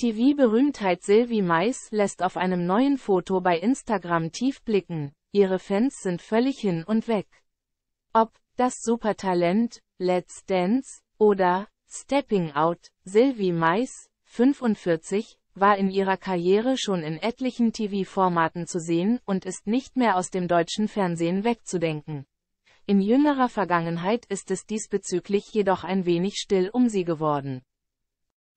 TV-Berühmtheit Sylvie Mais lässt auf einem neuen Foto bei Instagram tief blicken. Ihre Fans sind völlig hin und weg. Ob das Supertalent, Let's Dance oder Stepping Out, Sylvie Mais, 45, war in ihrer Karriere schon in etlichen TV-Formaten zu sehen und ist nicht mehr aus dem deutschen Fernsehen wegzudenken. In jüngerer Vergangenheit ist es diesbezüglich jedoch ein wenig still um sie geworden.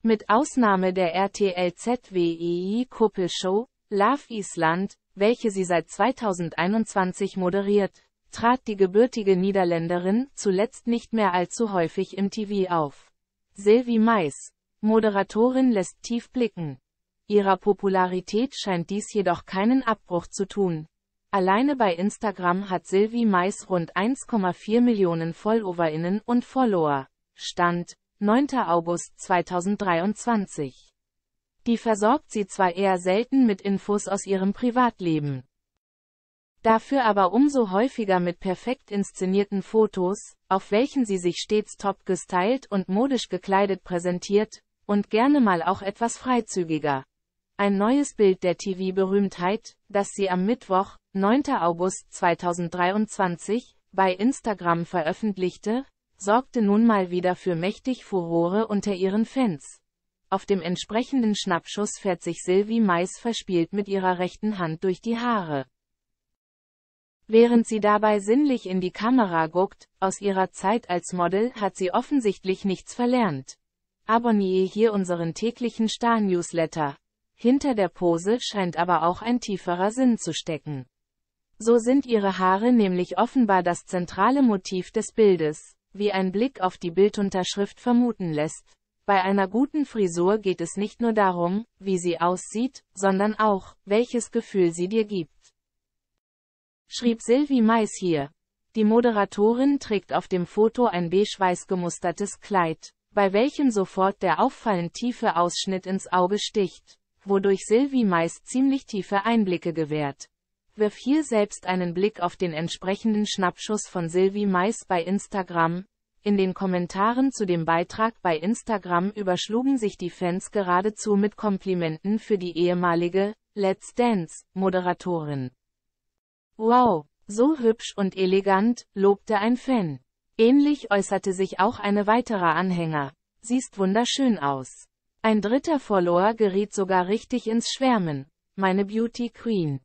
Mit Ausnahme der RTL-ZWEI-Kuppelshow, Love Island, welche sie seit 2021 moderiert, trat die gebürtige Niederländerin zuletzt nicht mehr allzu häufig im TV auf. Sylvie Mais, Moderatorin lässt tief blicken. Ihrer Popularität scheint dies jedoch keinen Abbruch zu tun. Alleine bei Instagram hat Sylvie Mais rund 1,4 Millionen FollowerInnen und Follower. Stand 9. August 2023. Die versorgt sie zwar eher selten mit Infos aus ihrem Privatleben. Dafür aber umso häufiger mit perfekt inszenierten Fotos, auf welchen sie sich stets top gestylt und modisch gekleidet präsentiert, und gerne mal auch etwas freizügiger. Ein neues Bild der TV-Berühmtheit, das sie am Mittwoch, 9. August 2023, bei Instagram veröffentlichte, sorgte nun mal wieder für mächtig Furore unter ihren Fans. Auf dem entsprechenden Schnappschuss fährt sich Sylvie Mais verspielt mit ihrer rechten Hand durch die Haare. Während sie dabei sinnlich in die Kamera guckt, aus ihrer Zeit als Model hat sie offensichtlich nichts verlernt. Abonniere hier unseren täglichen Star-Newsletter. Hinter der Pose scheint aber auch ein tieferer Sinn zu stecken. So sind ihre Haare nämlich offenbar das zentrale Motiv des Bildes wie ein Blick auf die Bildunterschrift vermuten lässt. Bei einer guten Frisur geht es nicht nur darum, wie sie aussieht, sondern auch, welches Gefühl sie dir gibt. Schrieb Sylvie Mais hier. Die Moderatorin trägt auf dem Foto ein beige-weiß gemustertes Kleid, bei welchem sofort der auffallend tiefe Ausschnitt ins Auge sticht, wodurch Sylvie Mais ziemlich tiefe Einblicke gewährt. Wirf hier selbst einen Blick auf den entsprechenden Schnappschuss von Sylvie Mais bei Instagram. In den Kommentaren zu dem Beitrag bei Instagram überschlugen sich die Fans geradezu mit Komplimenten für die ehemalige Let's Dance Moderatorin. Wow, so hübsch und elegant, lobte ein Fan. Ähnlich äußerte sich auch eine weitere Anhänger. Siehst wunderschön aus. Ein dritter Follower geriet sogar richtig ins Schwärmen. Meine Beauty Queen.